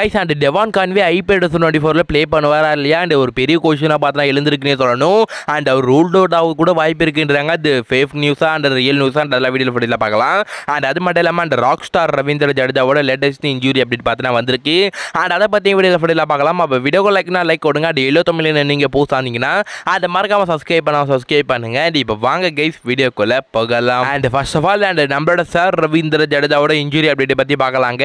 guys and Devon Conway IPL twenty ஃபோரில் play பண்ணுவாரா இல்லையா அண்ட் ஒரு பெரிய கொஷினாக பார்த்தா எழுந்திருக்குன்னே சொல்லணும் அண்ட் அவர் ரூல் அவுட் ஆக கூட வாய்ப்பு இருக்குன்றாங்க அது ஃபேக் நியூஸாக அண்ட் ரியல் நியூஸாக அண்ட் அதெல்லாம் வீடியோ ஃபோட்டில் பார்க்கலாம் அண்ட் அது மட்டும் இல்லாமல் அண்ட் ராக் ஸ்டார் ரவீந்திர ஜடேஜாவோட லேட்டஸ்ட் இன்ஜூரி அப்டேட் பார்த்தீங்கன்னா வந்திருக்கு அண்ட் அதை பற்றி வீடியோ ஃபோட்டில் பார்க்கலாம் அப்போ வீடியோ லைக்னா லைக் கொடுங்க அண்ட் எல்லோ நீங்கள் போஸ்ட் ஆனீங்கன்னா அதை மறக்காமல் சப்ஸ்கிரைப் பண்ண சப்ஸ்கிரைப் பண்ணுங்க அண்ட் இப்போ வாங்க கைஸ் வீடியோக்குள்ளே போகலாம் and first of all and நம்மளோட சார் ரவீந்திர ஜடேஜாவோட இன்ஜூரி அப்படின்னு பற்றி பார்க்கலாங்க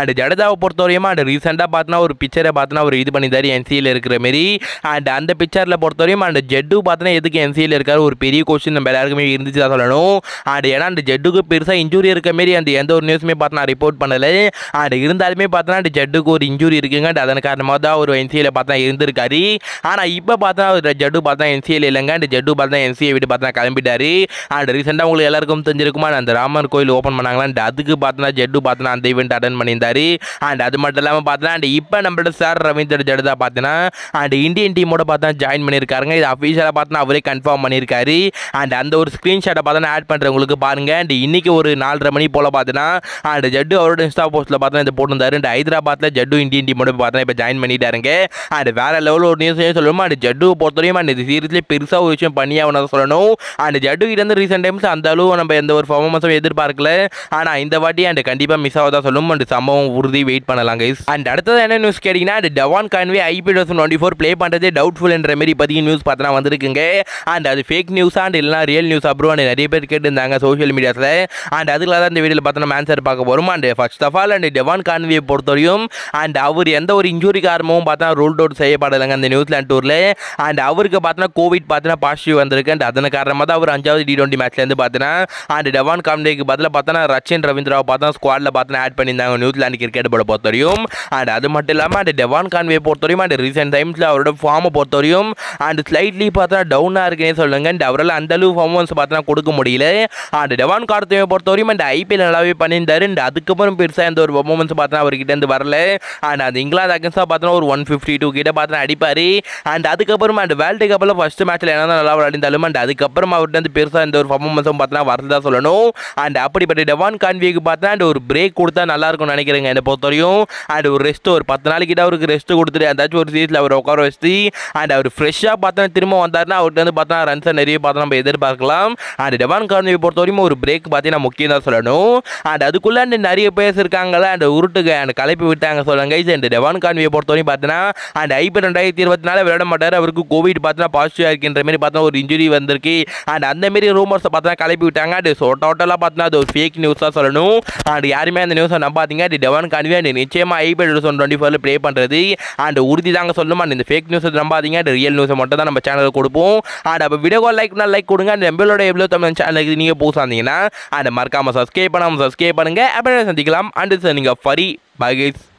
அண்ட் ஜடேஜாவை பொறுத்தவரையுமா அண்ட் ரீசெண்டாக பார்த்தினா ஒரு பிக்சரை பார்த்தினா ஒரு இது பண்ணியிருந்தார் என்சியில் இருக்கிற மாரி அண்ட் அந்த பிக்சரில் பொறுத்தவரையும் அண்ட் ஜெட்டு பார்த்தினா எதுக்கு என்சிஎல் இருக்கார் ஒரு பெரிய கொஸ்டின் நம்ம எல்லாருக்குமே இருந்துச்சு தான் சொல்லணும் அண்ட் ஏன்னா அந்த ஜெட்டுக்கு பெருசாக இன்ஜுரி இருக்க மாரி அந்த எந்த ஒரு நியூஸுமே பார்த்தினா ரிப்போர்ட் பண்ணலை அண்ட் இருந்தாலுமே பார்த்தினா அந்த ஜெட்டுக்கு ஒரு இன்ஜுரி இருக்குங்க அண்ட் அதன் காரணமாக தான் ஒரு என்சிஎல் பார்த்தினா இருந்திருக்காரு ஆனால் இப்போ பார்த்தா ஒரு ஜட்டு பார்த்தா என்சிஎல் இல்லைங்க அண்ட் ஜெட்டு பார்த்தா என்சிஏ விட்டு பார்த்தா கிளம்பிட்டாரு அண்ட் ரீசெண்டாக உங்களுக்கு எல்லாருக்கும் தெரிஞ்சிருக்குமா அந்த ராமர் கோயில் ஓப்பன் பண்ணாங்களா அண்ட் அதுக்கு பார்த்தினா ஜெட்டு பார்த்தினா அந்த ஈவெண்ட் அட்டன் பண்ணியிருந்தாரு அண்ட் அது மட்டும் இல்லாமல் நம்ம பார்த்தோன்னா அண்ட் இப்போ நம்மளோட சார் ரவீந்திர ஜடேஜா பார்த்தீங்கன்னா அண்ட் இந்தியன் டீமோட பார்த்தா ஜாயின் பண்ணியிருக்காருங்க இது அஃபீஷியலாக பார்த்தோன்னா அவரே கன்ஃபார்ம் பண்ணியிருக்காரு அண்ட் அந்த ஒரு ஸ்க்ரீன்ஷாட்டை பார்த்தா ஆட் பண்ணுறவங்களுக்கு பாருங்க அண்ட் இன்றைக்கி ஒரு நாலரை மணி போல் பார்த்தீங்கன்னா அண்ட் ஜட்டு அவரோட இன்ஸ்டா போஸ்ட்டில் பார்த்தா இது போட்டிருந்தாரு அண்ட் ஹைதராபாத்தில் ஜட்டு இந்தியன் டீமோட பார்த்தா இப்போ ஜாயின் பண்ணிட்டாருங்க அண்ட் வேற லெவலில் ஒரு நியூஸ் சொல்லணுமா அண்ட் ஜட்டு பொறுத்தவரையும் அண்ட் இது சீரியஸ்லேயே பெருசாக ஒரு விஷயம் பண்ணி அவனை சொல்லணும் அண்ட் ஜட்டு கிட்ட ரீசெண்ட் டைம்ஸ் அந்த அளவு நம்ம எந்த ஒரு பர்ஃபார்மன்ஸும் எதிர்பார்க்கல ஆனால் இந்த வாட்டி அண்ட் கண்டிப்பாக மிஸ் ஆகுதா சொல்லணும் அண்ட் சம்பவம் உறுதி வெயிட் பண்ணலாம் பண்ணலாங்க நியூஸ் அண்ட் அடுத்தது என்ன நியூஸ் கேட்டிங்கன்னா அந்த Devon Conway IPL thousand twenty four play பண்ணுறது டவுட்ஃபுல் என்ற மாரி பற்றி நியூஸ் பார்த்தனா வந்துருக்குங்க அண்ட் அது ஃபேக் நியூஸ் அண்ட் இல்லைனா ரியல் நியூஸ் அப்புறம் நிறைய பேர் கேட்டுருந்தாங்க சோஷியல் மீடியாஸில் அண்ட் அதுக்காக தான் இந்த வீடியோவில் பார்த்தோன்னா ஆன்சர் பார்க்க போகிறோம் and first of all and Devon கான்வியை பொறுத்தவரையும் அண்ட் அவர் எந்த ஒரு இன்ஜுரி காரணமும் பார்த்தா ரூல் அவுட் செய்யப்படலைங்க அந்த நியூசிலாந்து டூரில் அண்ட் அவருக்கு பார்த்தோன்னா கோவிட் பார்த்தோன்னா பாசிட்டிவ் வந்திருக்கு அண்ட் அதன் காரணமாக தான் அவர் அஞ்சாவது டி டுவெண்ட்டி மேட்ச்லேருந்து பார்த்தோன்னா அண்ட் டெவான் காம்டேக்கு பதிலாக பார்த்தோன்னா ரச்சின் ரவீந்திராவை பார்த்தா ஸ்குவாடில் பார்த்தோன்னா ஆட் பண்ணியிருந்தாங்க நியூசிலாந்து கிரிக்கெட் போர்டை பொறுத்தவரையும் அண்ட் அது மட்டும் இல்லாமல் அண்ட் டெவான் கான்வே பொறுத்தவரையும் அண்ட் ரீசெண்ட் டைம்ஸில் அவரோட ஃபார்மை பொறுத்தவரையும் அண்ட் ஸ்லைட்லி பார்த்தா டவுனாக இருக்குன்னே சொல்லுங்க அண்ட் அவரால் அளவு பர்ஃபார்மன்ஸ் பார்த்தா கொடுக்க முடியல அண்ட் டெவான் பொறுத்த பொறுத்தவரையும் அண்ட் ஐபிஎல் நல்லாவே பண்ணியிருந்தார் அண்ட் அதுக்கப்புறம் பெருசாக இந்த ஒரு பர்ஃபார்மன்ஸ் பார்த்தா அவர்கிட்ட இருந்து வரல அண்ட் அந்த இங்கிலாந்து அகன்ஸாக பார்த்தோன்னா ஒரு ஒன் ஃபிஃப்டி டூ கிட்ட பார்த்தா அடிப்பார் அண்ட் அதுக்கப்புறம் அண்ட் வேர்ல்டு கப்பில் ஃபஸ்ட்டு மேட்ச்சில் என்ன நல்லா விளையாடிந்தாலும் அண்ட் அதுக்கப்புறம் அவர்கிட்ட வந்து பெருசாக இந்த ஒரு பர்ஃபார்மன்ஸும் பார்த்தா வரதான் சொல்லணும் அண்ட் அப்படிப்பட்ட டெவான் கான்விக்கு பார்த்தா அண்ட் ஒரு பிரேக் கொடுத்தா நல்லாயிருக்கும்னு நினைக்கிறேங்க என்னை பொறுத்தவரையும் அண்ட் ஒரு ரெஸ்ட்டு ஒரு பத்து நாளைக்கிட்ட அவருக்கு ரெஸ்ட்டு கொடுத்துட்டு அந்த ஒரு சீட்டில் அவர் உட்கார வச்சு அண்ட் அவர் ஃப்ரெஷ்ஷாக பார்த்தா திரும்ப வந்தார்னா அவர்கிட்ட வந்து பார்த்தா ரன்ஸை நிறைய பார்த்தா நம்ம எதிர்பார்க்கலாம் அண்ட் டெவான் கார்னி பொறுத்த வரைக்கும் ஒரு பிரேக் பார்த்தீங்கன்னா முக்கியம் தான் சொல்லணும் அண்ட் அதுக்குள்ளே அண்ட் நிறைய பேர் இருக்காங்கள அண்ட் உருட்டுக்கு அண்ட் கலைப்பு விட்டாங்க சொல்லுங்க கைஸ் அண்ட் டெவான் கார்னியை பொறுத்த வரைக்கும் பார்த்தீங்கன்னா அண்ட் ஐபிஎல் ரெண்டாயிரத்தி இருபத்தி நாலு விளையாட மாட்டார் அவருக்கு கோவிட் பார்த்தீங்கன்னா பாசிட்டிவாக இருக்கின்ற மாதிரி பார்த்தா ஒரு இன்ஜுரி வந்திருக்கு அண்ட் அந்த மாதிரி ரூமர்ஸை பார்த்தா கலப்பி விட்டாங்க அண்ட் ஸோ டோட்டலாக பார்த்தீங்கன்னா அது ஒரு ஃபேக் நியூஸாக சொல்லணும் அண்ட் யாருமே அந்த நியூஸை நம்பாதீங்க அண்ட் டெவான் கார்னி அண்ட் நிச்சயமாக ஐபிஎல் டூ டுவெண்ட்டி ஃபோரில் ப்ளே பண்ணுறது அண்ட் உறுதி தாங்க சொல்லுமா இந்த ஃபேக் நியூஸ் நம்பாதீங்க அண்ட் ரியல் நியூஸை மட்டும் தான் நம்ம சேனலுக்கு கொடுப்போம் அண்ட் அப்போ வீடியோ கால் லைக்னா லைக் கொடுங்க அண்ட் நம்மளோட எவ்வளோ தமிழ் சேனலுக்கு நீங்கள் பூசாந்தீங்கன்னா அண்ட் மறக்காமல் சப்ஸ்கிரைப் பண்ணாமல் சப்ஸ்கிரைப் பண்ணுங்கள் அப்புறம் சந்திக்கலாம் அண்ட் சார் நீங்கள் ஃபரி பகேஷ்